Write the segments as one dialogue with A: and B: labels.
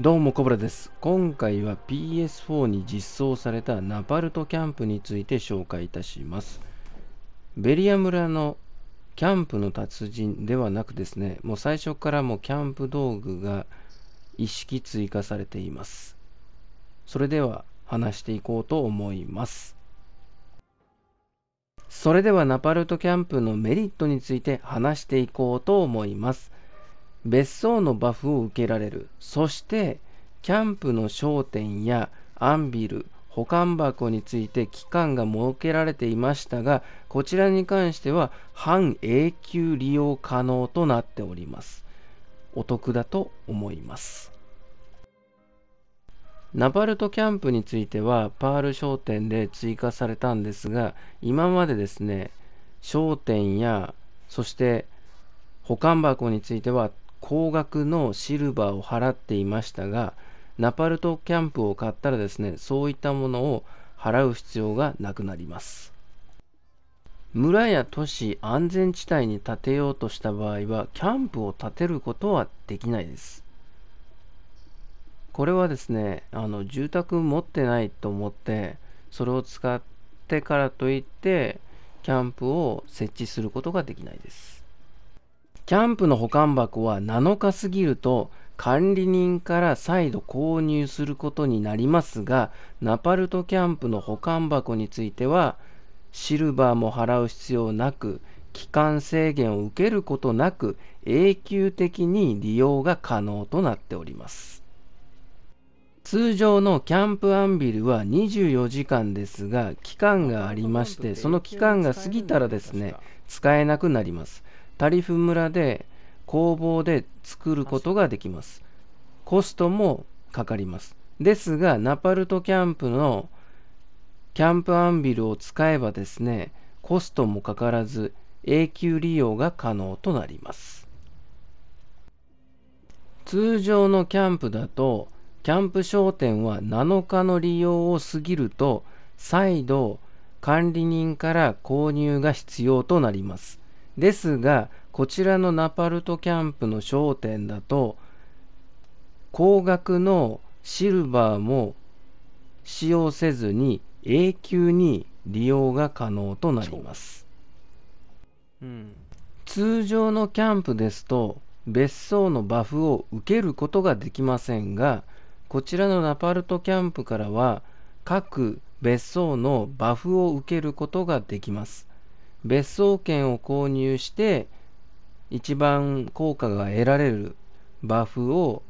A: どうも、コブラです。今回は PS4 に実装されたナパルトキャンプについて紹介いたします。ベリア村のキャンプの達人ではなくですね、もう最初からもキャンプ道具が一式追加されています。それでは話していこうと思います。それではナパルトキャンプのメリットについて話していこうと思います。別荘のバフを受けられるそしてキャンプの商店やアンビル保管箱について期間が設けられていましたがこちらに関しては半永久利用可能となっておりますお得だと思いますナパルトキャンプについてはパール商店で追加されたんですが今までですね商店やそして保管箱については高額のシルバーを払っていましたが、ナパルトキャンプを買ったらですね、そういったものを払う必要がなくなります。村や都市、安全地帯に建てようとした場合は、キャンプを建てることはできないです。これはですね、あの住宅持ってないと思って、それを使ってからといって、キャンプを設置することができないです。キャンプの保管箱は7日過ぎると管理人から再度購入することになりますが、ナパルトキャンプの保管箱については、シルバーも払う必要なく、期間制限を受けることなく、永久的に利用が可能となっております。通常のキャンプアンビルは24時間ですが、期間がありまして、その期間が過ぎたらですね、使えなくなります。タリフ村で工房で作ることができます。コストもかかります。ですが、ナパルトキャンプのキャンプアンビルを使えばですね、コストもかからず永久利用が可能となります。通常のキャンプだと、キャンプ商店は7日の利用を過ぎると、再度管理人から購入が必要となります。ですが、こちらのナパルトキャンプの商店だと、高額のシルバーも使用せずに永久に利用が可能となります。うん、通常のキャンプですと、別荘のバフを受けることができませんが、こちらのナパルトキャンプからは、各別荘のバフを受けることができます。別荘券を購入して一番効果が得られるバフを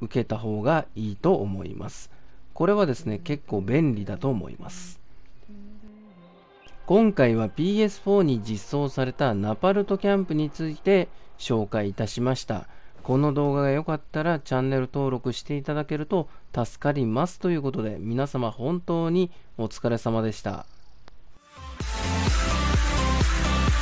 A: 受けた方がいいと思いますこれはですね結構便利だと思います今回は PS4 に実装されたナパルトキャンプについて紹介いたしましたこの動画が良かったらチャンネル登録していただけると助かりますということで皆様本当にお疲れ様でした。